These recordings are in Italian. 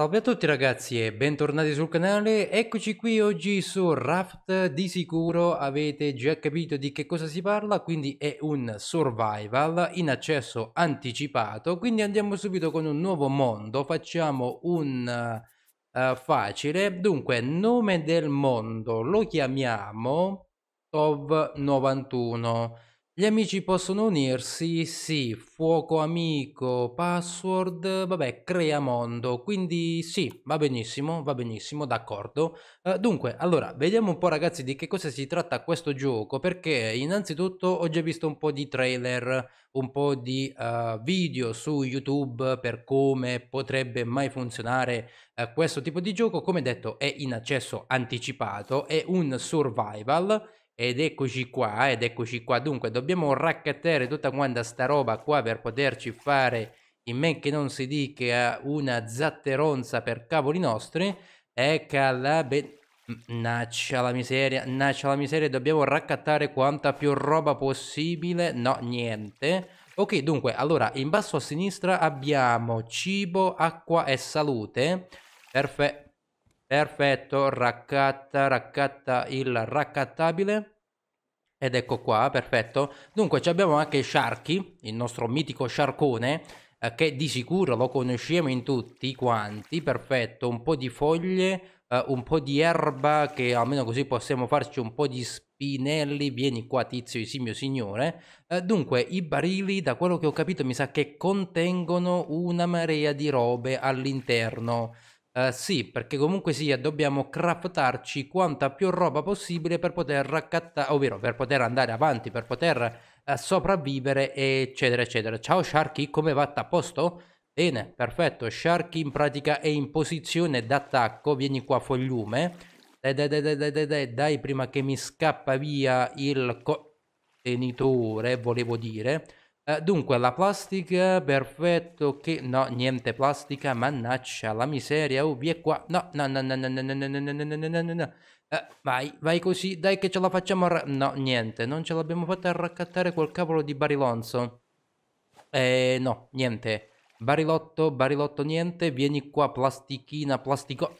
Salve a tutti ragazzi e bentornati sul canale, eccoci qui oggi su Raft, di sicuro avete già capito di che cosa si parla, quindi è un survival in accesso anticipato, quindi andiamo subito con un nuovo mondo, facciamo un uh, facile, dunque nome del mondo lo chiamiamo TOV91, gli amici possono unirsi, sì, fuoco amico, password, vabbè, crea mondo, quindi sì, va benissimo, va benissimo, d'accordo. Uh, dunque, allora, vediamo un po' ragazzi di che cosa si tratta questo gioco, perché innanzitutto ho già visto un po' di trailer, un po' di uh, video su YouTube per come potrebbe mai funzionare uh, questo tipo di gioco, come detto è in accesso anticipato, è un survival, ed eccoci qua, ed eccoci qua. Dunque, dobbiamo raccattare tutta quanta sta roba qua per poterci fare, in men che non si dica, una zatteronza per cavoli nostri. E cala... Be... Naccia la miseria, naccia la miseria, dobbiamo raccattare quanta più roba possibile. No, niente. Ok, dunque, allora, in basso a sinistra abbiamo cibo, acqua e salute. Perfetto. Perfetto, raccatta, raccatta il raccattabile. Ed ecco qua, perfetto. Dunque abbiamo anche Sharky, il nostro mitico sciarcone, eh, che di sicuro lo conosciamo in tutti quanti. Perfetto, un po' di foglie, eh, un po' di erba, che almeno così possiamo farci un po' di spinelli. Vieni qua tizio, sì mio signore. Eh, dunque, i barili, da quello che ho capito, mi sa che contengono una marea di robe all'interno. Eh, sì, perché comunque sia, dobbiamo craftarci quanta più roba possibile per poter raccattare, ovvero per poter andare avanti, per poter uh, sopravvivere, eccetera, eccetera. Ciao Sharky, come va? A posto? Bene, perfetto. Sharky in pratica è in posizione d'attacco. Vieni qua, fogliume. Dai, dai, dai, dai, dai, dai, dai, prima che mi scappa via il contenitore, volevo dire dunque, la plastica, perfetto, che... No, niente plastica, mannaccia, la miseria, oh, vi è qua. No, no, no, no, no, no, no, no, no, no, no, no, no. Eh, vai, vai così, dai che ce la facciamo a... No, niente, non ce l'abbiamo fatta a raccattare quel cavolo di Barilonzo. Eh, no, niente. Barilotto, barilotto, niente. Vieni qua, plastichina, plastico...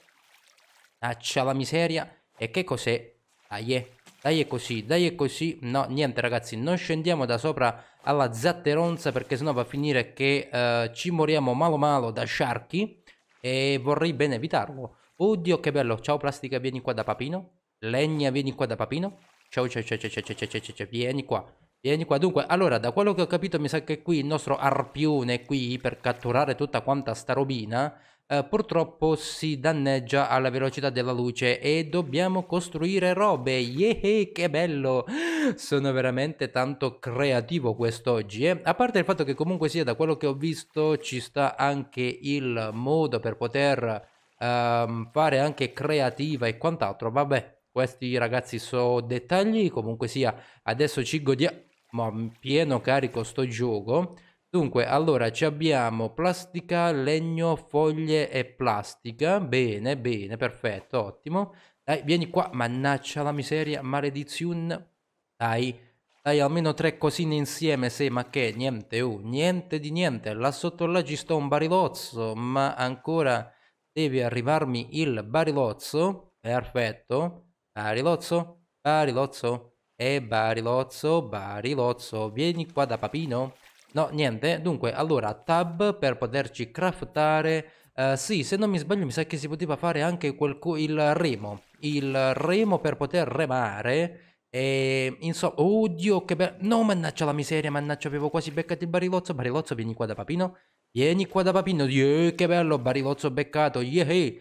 Mannaccia, la miseria. E che cos'è? Aie. Ah, yeah. Dai è così, dai è così. No, niente ragazzi, non scendiamo da sopra alla zatteronza perché sennò va a finire che eh, ci moriamo malo malo da sciarchi e vorrei bene evitarlo. Oddio che bello, ciao plastica, vieni qua da papino. Legna, vieni qua da papino. Ciao, ciao, ciao, ciao, ciao, ciao, ciao, ciao, ciao. vieni qua. Vieni qua, dunque, allora, da quello che ho capito mi sa che qui il nostro arpione qui per catturare tutta quanta sta robina eh, purtroppo si danneggia alla velocità della luce e dobbiamo costruire robe. Yehe, che bello! Sono veramente tanto creativo quest'oggi. Eh? A parte il fatto che comunque sia, da quello che ho visto, ci sta anche il modo per poter ehm, fare anche creativa e quant'altro. Vabbè, questi ragazzi so dettagli, comunque sia, adesso ci godiamo Ma pieno carico sto gioco Dunque, allora ci abbiamo plastica, legno, foglie e plastica. Bene, bene, perfetto, ottimo. Dai, vieni qua, mannaccia la miseria, maledizione. Dai, dai, almeno tre cosine insieme, sì, ma che, niente, oh, niente di niente. Là sotto là ci sto un barilozzo, ma ancora deve arrivarmi il barilozzo. Perfetto. Barilozzo, barilozzo, e barilozzo, barilozzo. Vieni qua da papino. No, niente. Dunque, allora, tab per poterci craftare... Uh, sì, se non mi sbaglio mi sa che si poteva fare anche il remo. Il remo per poter remare... E insomma, oddio che bello. No, mannaggia la miseria, mannaggia, avevo quasi beccato il barilozzo. Barilozzo, vieni qua da papino. Vieni qua da papino. Yeah, che bello, barilozzo beccato. Yeah, hey.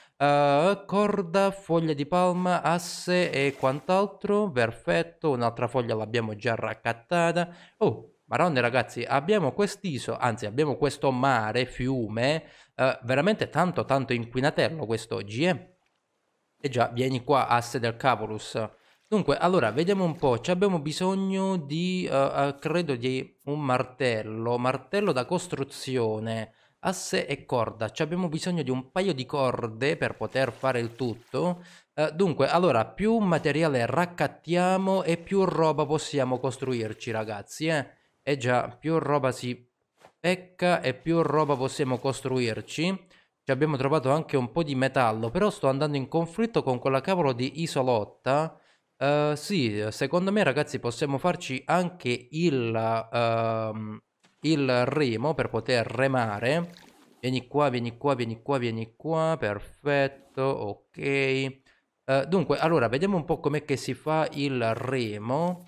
Uh, corda, foglia di palma, asse e quant'altro. Perfetto, un'altra foglia l'abbiamo già raccattata. Oh, marone ragazzi, abbiamo quest'iso, anzi abbiamo questo mare, fiume, uh, veramente tanto tanto inquinatello quest'oggi, eh? E già, vieni qua, asse del Cavulus. Dunque, allora, vediamo un po', Ci abbiamo bisogno di, uh, credo di un martello, martello da costruzione asse e corda. Cioè abbiamo bisogno di un paio di corde per poter fare il tutto. Eh, dunque, allora, più materiale raccattiamo e più roba possiamo costruirci, ragazzi, eh? Eh già, più roba si pecca e più roba possiamo costruirci. Ci abbiamo trovato anche un po' di metallo, però sto andando in conflitto con quella cavolo di isolotta. Uh, sì, secondo me ragazzi possiamo farci anche il, uh, il remo per poter remare. Vieni qua, vieni qua, vieni qua, vieni qua, perfetto, ok. Uh, dunque, allora, vediamo un po' com'è che si fa il remo.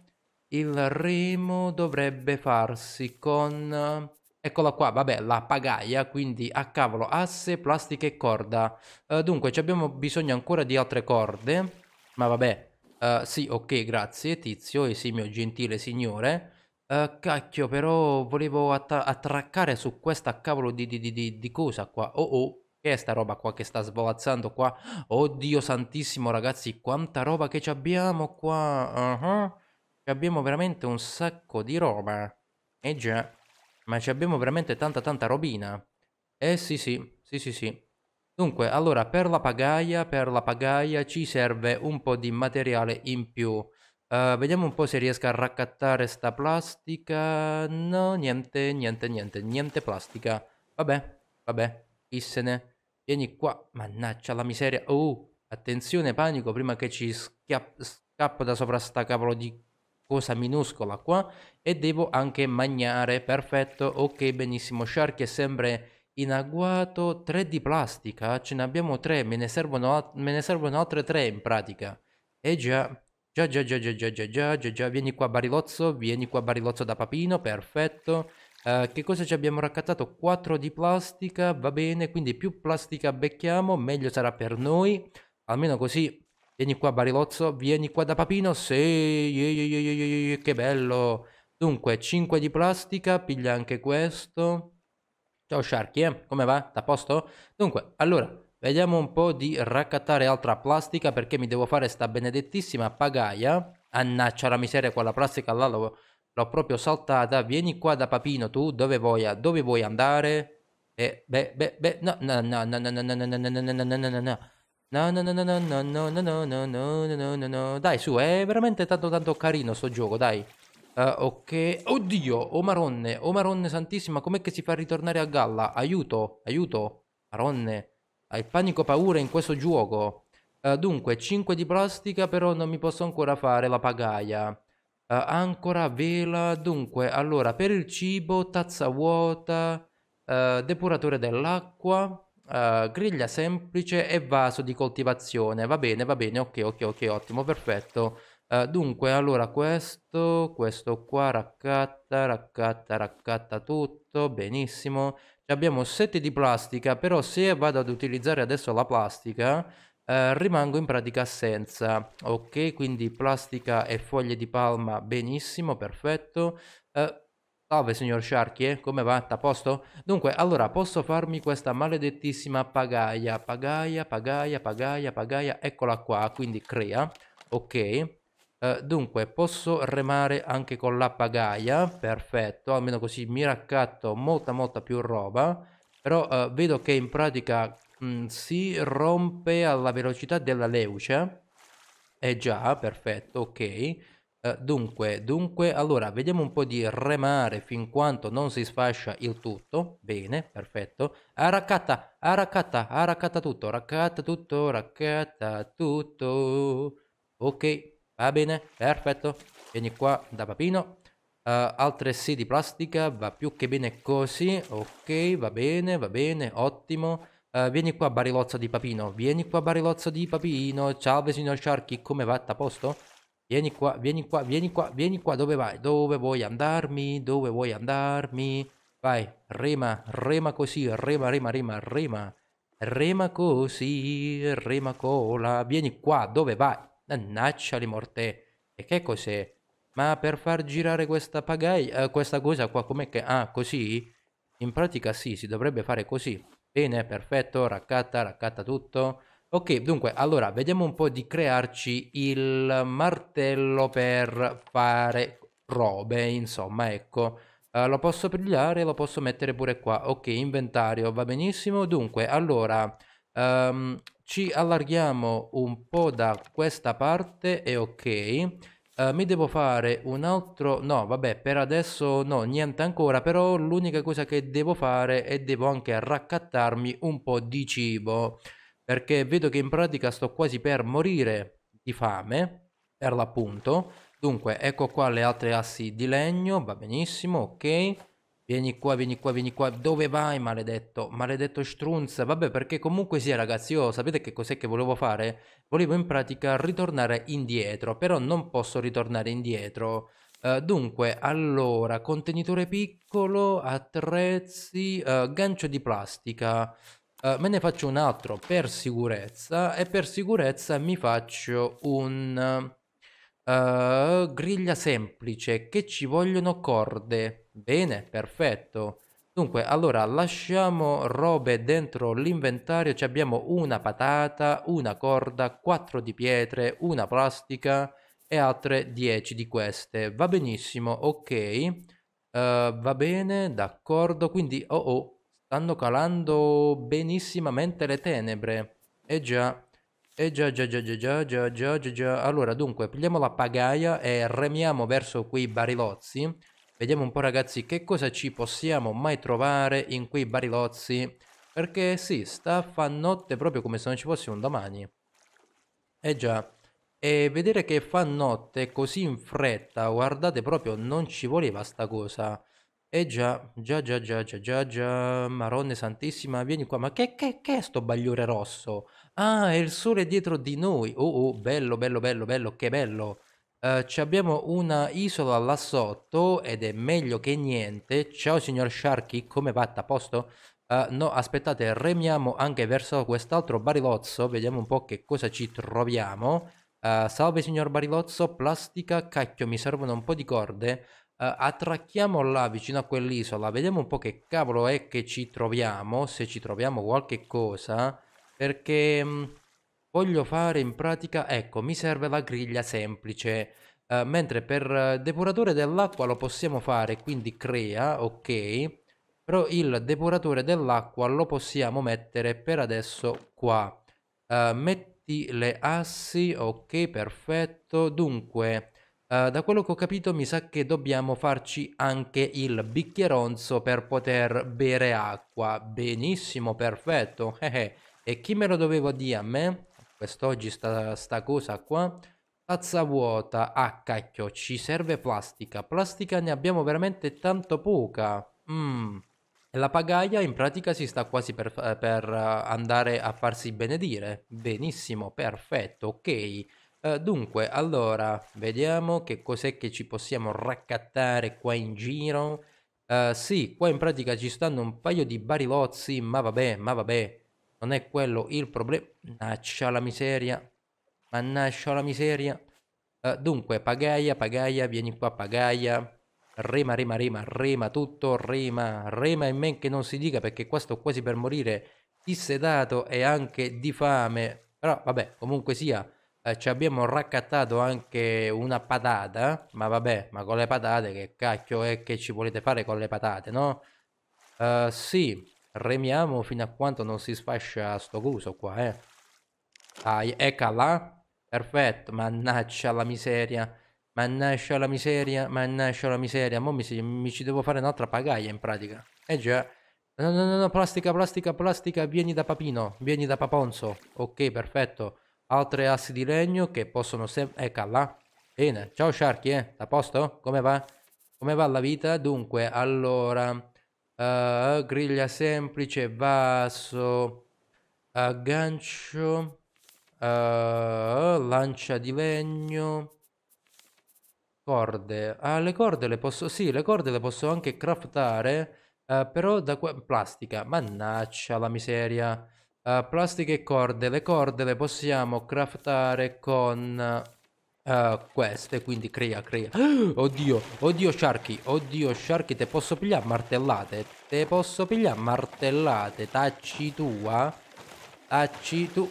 Il remo dovrebbe farsi con... Eccola qua, vabbè, la pagaia, quindi a cavolo, asse, plastica e corda. Uh, dunque, abbiamo bisogno ancora di altre corde, ma vabbè. Uh, sì, ok, grazie, tizio, esimio, gentile signore. Eh, cacchio però volevo attraccare su questa cavolo di di di di cosa qua. Oh, oh, che è sta roba qua che sta svolazzando qua? Oddio santissimo ragazzi, quanta roba che ci abbiamo qua. Ah-ah. abbiamo veramente un sacco di roba. Eh già, ma ci abbiamo veramente tanta tanta robina. Eh sì sì, sì sì sì. Dunque, allora, per la pagaia, per la pagaia ci serve un po' di materiale in più. Eh, vediamo un po' se riesco a raccattare sta plastica. No, niente, niente, niente, niente plastica. Vabbè, vabbè, chissene. Vieni qua, mannaggia la miseria. Oh, attenzione, panico, prima che ci scappa da sopra sta cavolo di cosa minuscola qua. E devo anche mangiare, perfetto, ok, benissimo. Shark è sempre in agguato. 3 di plastica, ce ne abbiamo 3, me ne servono, me ne servono altre 3 in pratica. E eh già... Già, già, già, già, già, già, già, già, già, vieni qua Barilozzo, vieni qua Barilozzo da Papino, perfetto. Uh, che cosa ci abbiamo raccattato? 4 di plastica, va bene, quindi più plastica becchiamo, meglio sarà per noi. Almeno così, vieni qua Barilozzo, vieni qua da Papino, sì, ye, ye, ye, che bello. Dunque, 5 di plastica, piglia anche questo. Ciao Sharky, eh? come va? T'a posto? Dunque, allora, Vediamo un po' di raccattare altra plastica perché mi devo fare sta benedettissima pagaia. Annaccia la miseria, quella plastica là l'ho proprio saltata. Vieni qua da papino tu, dove vuoi, dove vuoi andare? E beh, beh, beh, no, no, no, no, no, no, no, no, no, no, no, no, no, no, no. No, no, no, no, no, no, no, no, no, no, no, no, no, no. no no no Dai, su, è veramente tanto tanto carino sto gioco, dai. Uh, ok. Oddio, oh maronne, oh maronne santissima, com'è che si fa ritornare a galla? Aiuto, aiuto, maronne. Hai panico paura in questo gioco? Uh, dunque, 5 di plastica, però non mi posso ancora fare la pagaia. Uh, ancora vela, dunque, allora, per il cibo, tazza vuota, uh, depuratore dell'acqua, griglia semplice e vaso di coltivazione. Va bene, va bene, ok, ok, ok, ottimo, perfetto. dunque, allora, questo, questo qua, raccatta, raccatta, raccatta tutto, benissimo abbiamo 7 di plastica, però se vado ad utilizzare adesso la plastica eh, rimango in pratica senza. Ok, quindi plastica e foglie di palma, benissimo, perfetto. Eh, salve signor Sharky, eh, come va? T'a posto? Dunque, allora, posso farmi questa maledettissima pagaia, pagaia, pagaia, pagaia, pagaia, eccola qua, quindi crea, ok. Eh, dunque, posso remare anche con la pagaia, perfetto, almeno così mi raccatto molta molta più roba, però uh, vedo che in pratica mh, mm, si rompe alla velocità della leuce, eh già, perfetto, ok. Uh, dunque, dunque, allora, vediamo un po' di remare fin quanto non si sfascia il tutto, bene, perfetto. Ah, raccatta, ah, raccatta, ah, raccatta tutto, raccatta tutto, raccatta tutto, ok, Va bene, perfetto. Vieni qua da papino. Uh, eh, altresì di plastica, va più che bene così. Ok, va bene, va bene, ottimo. Uh, vieni qua barilozza di papino, vieni qua barilozza di papino. Ciao vicino Sharky, come va? A posto? Vieni qua, vieni qua, vieni qua, vieni qua. Dove vai? Dove vuoi andarmi? Dove vuoi andarmi? Vai, rema, rema così, rema, rema, rema, rema. Rema così, rema cola. Vieni qua, dove vai? Mannaccia di morte. E che cos'è? Ma per far girare questa pagaia, eh, questa cosa qua, com'è che... Ah, così? In pratica sì, si dovrebbe fare così. Bene, perfetto, raccatta, raccatta tutto. Ok, dunque, allora, vediamo un po' di crearci il martello per fare robe, insomma, ecco. Uh, lo posso pigliare, lo posso mettere pure qua. Ok, inventario, va benissimo. Dunque, allora, um, ci allarghiamo un po' da questa parte e ok uh, mi devo fare un altro no vabbè per adesso no niente ancora però l'unica cosa che devo fare è devo anche raccattarmi un po' di cibo perché vedo che in pratica sto quasi per morire di fame per l'appunto dunque ecco qua le altre assi di legno va benissimo ok Vieni qua, vieni qua, vieni qua. Dove vai, maledetto? Maledetto strunz. Vabbè, perché comunque sia, ragazzi, io sapete che cos'è che volevo fare? Volevo in pratica ritornare indietro, però non posso ritornare indietro. Uh, dunque, allora, contenitore piccolo, attrezzi, uh, gancio di plastica. Uh, me ne faccio un altro per sicurezza e per sicurezza mi faccio un Uh, griglia semplice, che ci vogliono corde. Bene, perfetto. Dunque, allora lasciamo robe dentro l'inventario. Ci abbiamo una patata, una corda, quattro di pietre, una plastica e altre 10 di queste. Va benissimo, ok. Uh, va bene, d'accordo. Quindi, oh oh, stanno calando benissimamente le tenebre. Eh già. E già, già, già, già, già, già, già, già, già. Allora, dunque, prendiamo la pagaia e remiamo verso quei barilozzi. Vediamo un po', ragazzi, che cosa ci possiamo mai trovare in quei barilozzi. Perché sì, sta fa notte proprio come se non ci fosse un domani. E già. E vedere che fa notte così in fretta, guardate proprio, non ci voleva sta cosa. E già, già, già, già, già, già, già, Maronne Santissima, vieni qua. Ma che, che, che è sto bagliore rosso? Ah, è il sole dietro di noi. Oh, oh, bello, bello, bello, bello, che bello. Eh, ci abbiamo una isola là sotto ed è meglio che niente. Ciao signor Sharky, come va? A posto? Eh, no, aspettate, remiamo anche verso quest'altro barilozzo. Vediamo un po' che cosa ci troviamo. Eh, salve signor barilozzo, plastica, cacchio, mi servono un po' di corde. Uh, attracchiamo là vicino a quell'isola, vediamo un po' che cavolo è che ci troviamo, se ci troviamo qualche cosa perché mm, voglio fare in pratica, ecco, mi serve la griglia semplice, eh, mentre per eh, depuratore dell'acqua lo possiamo fare, quindi crea, ok, però il depuratore dell'acqua lo possiamo mettere per adesso qua. Eh, metti le assi, ok, perfetto, dunque... Uh, da quello che ho capito mi sa che dobbiamo farci anche il bicchieronzo per poter bere acqua. Benissimo, perfetto. eh. eh. E chi me lo doveva dire a me? Quest'oggi sta, sta cosa qua. Tazza vuota, ah cacchio, ci serve plastica. Plastica ne abbiamo veramente tanto poca. Mmm. E la pagaia in pratica si sta quasi per, per eh, andare a farsi benedire. Benissimo, perfetto, ok. Uh, dunque, allora, vediamo che cos'è che ci possiamo raccattare qua in giro. Uh, sì, qua in pratica ci stanno un paio di barilozzi, ma vabbè, ma vabbè. Non è quello il problema. Mannaggia la miseria. Mannaggia la miseria. Uh, dunque, pagaia, pagaia, vieni qua, pagaia. Rema, rema, rema, rema tutto, rema, rema in men che non si dica perché qua sto quasi per morire dissedato e anche di fame. Però vabbè, comunque sia, eh, ci abbiamo raccattato anche una patata, ma vabbè, ma con le patate che cacchio è che ci volete fare con le patate, no? Uh, sì, remiamo fino a quanto non si sfascia sto coso qua, eh. Dai, ecca Perfetto, Mannaccia la miseria. Mannaccia la miseria, Mannaccia la miseria. Mo mi, mi ci devo fare un'altra pagaia in pratica. Eh già. No, no, no, no, plastica, plastica, plastica. Vieni da Papino, vieni da Paponzo. Ok, perfetto. Altre assi di legno che possono sempre... Eccala. Bene, ciao Sharky, eh. A posto? Come va? Come va la vita? Dunque, allora uh, griglia semplice, vaso, aggancio, uh, lancia di legno, corde. Ah, le corde le posso, sì, le corde le posso anche craftare, uh, però da plastica, mannaccia la miseria. Uh, plastica e corde, le corde le possiamo craftare con uh, queste, quindi crea, crea. Oddio, oddio Sharky, oddio Sharky, te posso pigliare martellate? Te posso pigliare martellate, tacci tua, eh. tacci tu.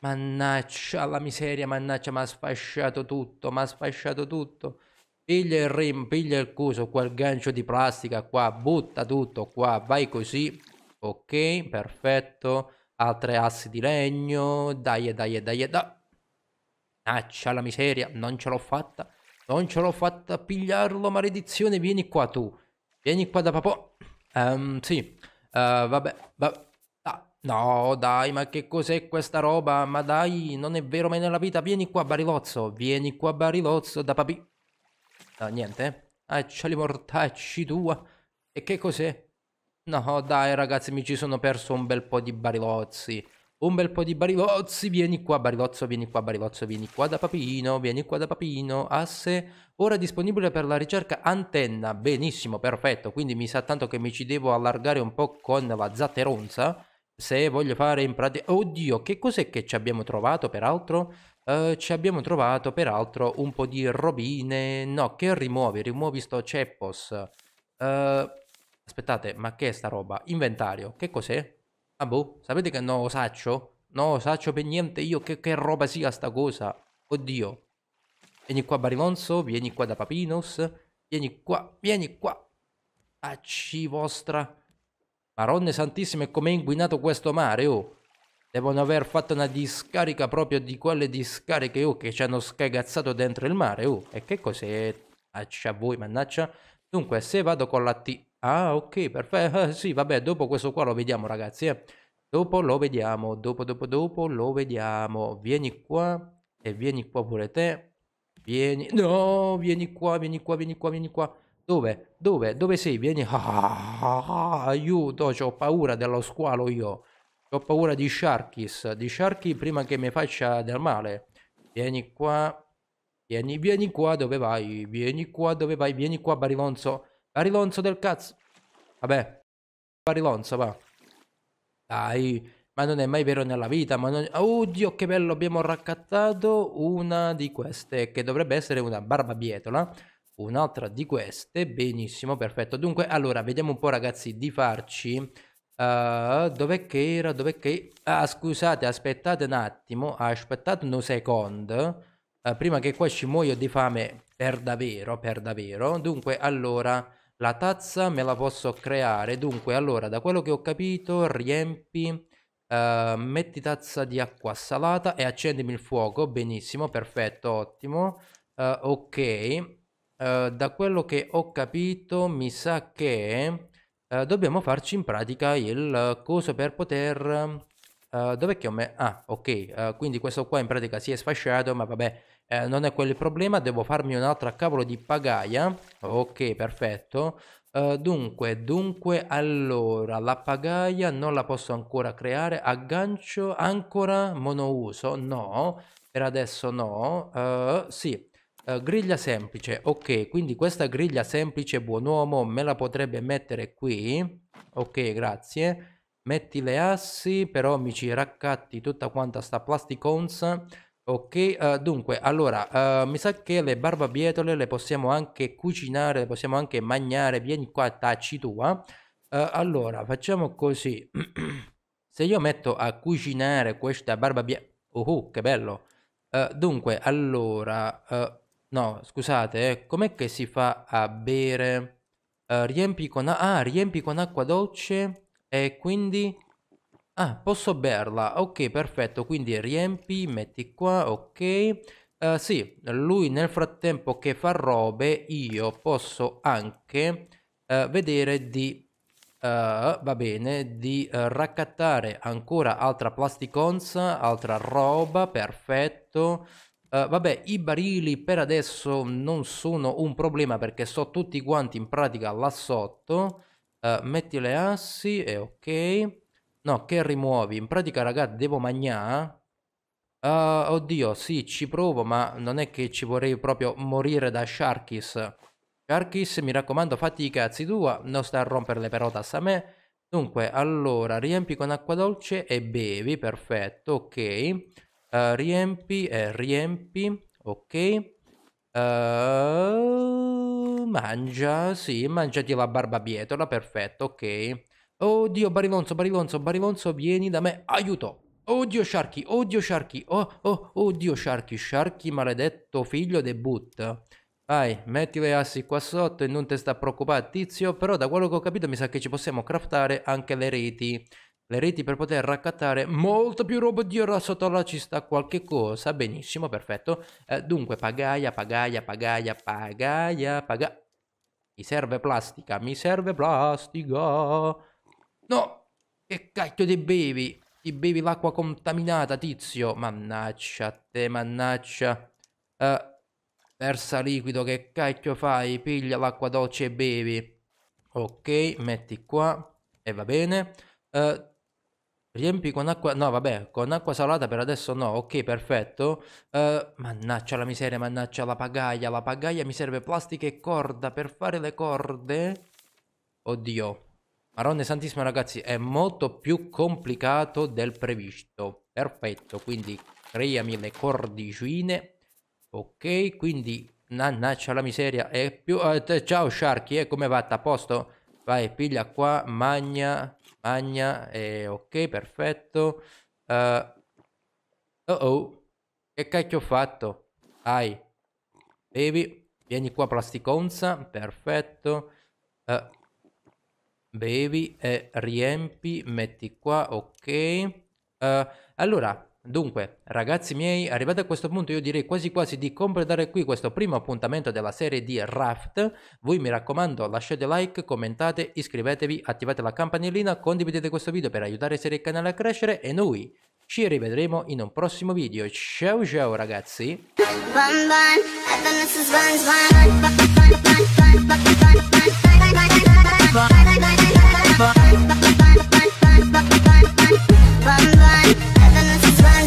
Mannaccia alla miseria, mannaccia, mi ha sfasciato tutto, mi ha sfasciato tutto. Piglia il rim, piglia il coso, quel gancio di plastica qua, butta tutto qua, vai così. Ok, perfetto. Altre assi di legno, dai, dai, dai, dai. dai. Accia la miseria, non ce l'ho fatta. Non ce l'ho fatta a pigliarlo, maledizione. Vieni qua tu. Vieni qua da papò. Um, ehm, sì. Uh, vabbè, Va Ah, no, dai, ma che cos'è questa roba? Ma dai, non è vero mai nella vita. Vieni qua, Barilozzo. Vieni qua, Barilozzo, da papì. No, niente, eh. Accia li mortacci tua. E che cos'è? No, dai, ragazzi, mi ci sono perso un bel po' di Barilozzi un bel po' di barivozzi, vieni qua barivozzo, vieni qua barivozzo, vieni qua da papino, vieni qua da papino, asse, ah, ora disponibile per la ricerca antenna, benissimo, perfetto, quindi mi sa tanto che mi ci devo allargare un po' con la zatteronza, se voglio fare in pratica... Oddio, che cos'è che ci abbiamo trovato peraltro? Uh, ci abbiamo trovato peraltro un po' di robine, no, che rimuovi, rimuovi sto ceppos, uh, aspettate, ma che è sta roba? Inventario, che cos'è? Ah boh, sapete che non lo saccio? No, lo saccio per niente io che, che roba sia sta cosa. Oddio. Vieni qua Barimonzo, vieni qua da Papinos, vieni qua, vieni qua. Acci vostra. Maronne santissime, e com'è inguinato questo mare, oh. Devono aver fatto una discarica proprio di quelle discariche, oh, che ci hanno scagazzato dentro il mare, oh. E che cos'è? Accia a voi, mannaggia. Dunque, se vado con la T Ah, ok, perfetto. Eh, sì, vabbè, dopo questo qua lo vediamo, ragazzi. eh. Dopo lo vediamo, dopo, dopo, dopo lo vediamo. Vieni qua e vieni qua pure te. Vieni, no, vieni qua, vieni qua, vieni qua, vieni qua. Dove? Dove? Dove sei? Vieni. Ah, aiuto, ho paura dello squalo io. Ho paura di Sharkis, di Sharky prima che mi faccia del male. Vieni qua. Vieni, vieni qua, dove vai? Vieni qua, dove vai? Vieni qua, Barivonzo. Arilonzo del cazzo. Vabbè. Arilonzo, va. Dai. Ma non è mai vero nella vita. Ma non... Oddio, che bello. Abbiamo raccattato una di queste, che dovrebbe essere una barbabietola. Un'altra di queste. Benissimo, perfetto. Dunque, allora, vediamo un po', ragazzi, di farci... Uh, dov'è che era? Dov'è che... Ah, scusate, aspettate un attimo. Aspettate un secondo. Uh, eh, prima che qua ci muoio di fame per davvero, per davvero. Dunque, allora... La tazza me la posso creare, dunque allora da quello che ho capito riempi, eh, metti tazza di acqua salata e accendimi il fuoco, benissimo, perfetto, ottimo, eh, ok, Uh, da quello che ho capito mi sa che uh, dobbiamo farci in pratica il uh, coso per poter eh, dov'è che ho me ah ok quindi questo qua in pratica si è sfasciato ma vabbè eh, non è quello il problema, devo farmi un'altra cavolo di pagaia, ok perfetto, Uh, dunque, dunque, allora, la pagaia non la posso ancora creare, aggancio, ancora, monouso, no, per adesso no, uh, sì, uh, griglia semplice, ok, quindi questa griglia semplice buon uomo me la potrebbe mettere qui, ok, grazie, metti le assi, però mi ci raccatti tutta quanta sta plasticonza, Ok, eh, dunque, allora, eh, mi sa che le barbabietole le possiamo anche cucinare, le possiamo anche mangiare, vieni qua, tacci tua. Eh. eh, allora, facciamo così. Se io metto a cucinare questa barbabietola... uh, che bello. Eh, dunque, allora... Eh, no, scusate, com'è che si fa a bere? riempi con... Ah, riempi con acqua dolce e quindi... Ah, posso berla. Ok, perfetto. Quindi riempi, metti qua, ok. Uh, sì, lui nel frattempo che fa robe, io posso anche uh, vedere di... Uh, va bene, di raccattare ancora altra plasticonza, altra roba, perfetto. vabbè, i barili per adesso non sono un problema perché so tutti quanti in pratica là sotto. metti le assi e ok. No, che rimuovi? In pratica, ragazzi, devo mangiare? Uh, eh, oddio, sì, ci provo, ma non è che ci vorrei proprio morire da Sharkis. Sharkis, mi raccomando, fatti i cazzi tua, non sta a romperle però perotas a me. Dunque, allora, riempi con acqua dolce e bevi, perfetto, ok. Uh, riempi e eh, riempi, ok. Uh, mangia, sì, mangiati la barbabietola, perfetto, ok. Oddio, Barivonzo, Barivonzo, Barivonzo, vieni da me, aiuto! Oddio Sharky, oddio Sharky, oh, oh, oddio Sharky, Sharky maledetto figlio di Boot. Vai, metti le assi qua sotto e non te sta preoccupare tizio, però da quello che ho capito mi sa che ci possiamo craftare anche le reti. Le reti per poter raccattare molto più roba di ora sotto là ci sta qualche cosa, benissimo, perfetto. Eh, dunque, pagaia, pagaia, pagaia, pagaia, pagaia. Mi serve plastica, mi serve plastica. No! Che cacchio ti bevi? Ti bevi l'acqua contaminata, tizio? Mannaccia te, mannaccia. Uh, eh, versa liquido, che cacchio fai? Piglia l'acqua dolce e bevi. Ok, metti qua. E va bene. Uh, Riempi con acqua, no vabbè, con acqua salata per adesso no, ok perfetto. Uh, mannaccia la miseria, mannaccia la pagaia, la pagaia mi serve plastica e corda per fare le corde. Oddio, Marone santissima ragazzi è molto più complicato del previsto. Perfetto, quindi creami le cordicine. Ok, quindi nannaccia la miseria. È più... Eh, ciao Sharky, eh, come va? A posto? Vai, piglia qua, magna, magna. Eh, ok, perfetto. Uh, oh oh, che cacchio ho fatto? Dai, bevi, vieni qua plasticonza, perfetto. Uh, bevi e riempi, metti qua, ok. Uh, allora, Dunque, ragazzi miei, arrivati a questo punto io direi quasi quasi di completare qui questo primo appuntamento della serie di Raft. Voi mi raccomando lasciate like, commentate, iscrivetevi, attivate la campanellina, condividete questo video per aiutare serie il canale a crescere e noi ci rivedremo in un prossimo video. Ciao ciao ragazzi! Bye.